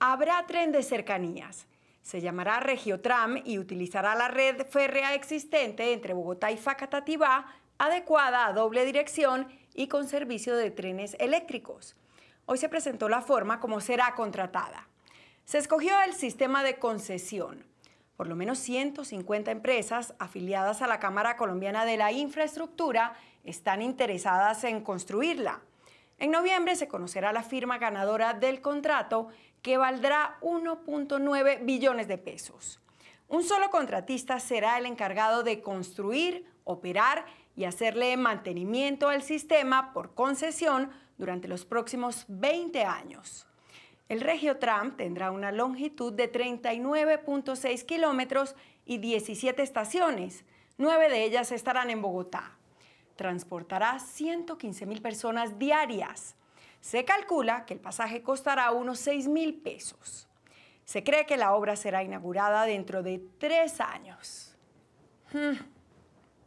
habrá tren de cercanías. Se llamará Regiotram y utilizará la red férrea existente entre Bogotá y Facatativá, adecuada a doble dirección y con servicio de trenes eléctricos. Hoy se presentó la forma como será contratada. Se escogió el sistema de concesión. Por lo menos 150 empresas afiliadas a la Cámara Colombiana de la Infraestructura están interesadas en construirla. En noviembre se conocerá la firma ganadora del contrato que valdrá 1.9 billones de pesos. Un solo contratista será el encargado de construir, operar y hacerle mantenimiento al sistema por concesión durante los próximos 20 años. El Regio Tram tendrá una longitud de 39.6 kilómetros y 17 estaciones. Nueve de ellas estarán en Bogotá transportará 115 mil personas diarias. Se calcula que el pasaje costará unos 6 mil pesos. Se cree que la obra será inaugurada dentro de tres años. Hmm.